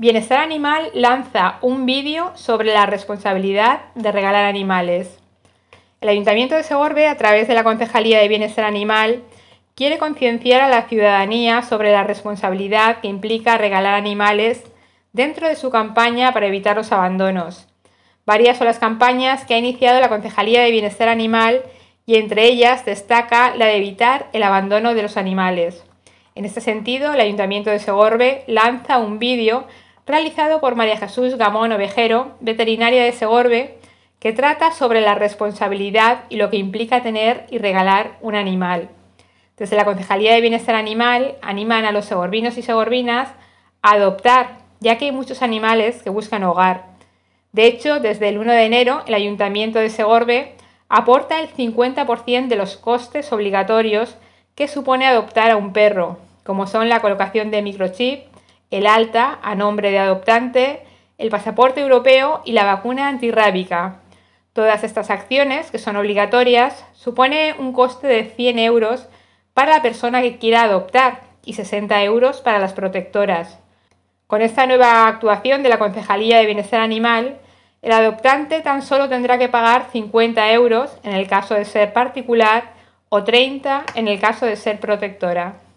Bienestar Animal lanza un vídeo sobre la responsabilidad de regalar animales. El Ayuntamiento de Segorbe, a través de la Concejalía de Bienestar Animal, quiere concienciar a la ciudadanía sobre la responsabilidad que implica regalar animales dentro de su campaña para evitar los abandonos. Varias son las campañas que ha iniciado la Concejalía de Bienestar Animal y entre ellas destaca la de evitar el abandono de los animales. En este sentido, el Ayuntamiento de Segorbe lanza un vídeo realizado por María Jesús Gamón Ovejero, veterinaria de Segorbe, que trata sobre la responsabilidad y lo que implica tener y regalar un animal. Desde la Concejalía de Bienestar Animal animan a los segorbinos y segorbinas a adoptar, ya que hay muchos animales que buscan hogar. De hecho, desde el 1 de enero, el Ayuntamiento de Segorbe aporta el 50% de los costes obligatorios que supone adoptar a un perro, como son la colocación de microchip, el alta a nombre de adoptante, el pasaporte europeo y la vacuna antirrábica. Todas estas acciones, que son obligatorias, supone un coste de 100 euros para la persona que quiera adoptar y 60 euros para las protectoras. Con esta nueva actuación de la Concejalía de Bienestar Animal, el adoptante tan solo tendrá que pagar 50 euros en el caso de ser particular o 30 en el caso de ser protectora.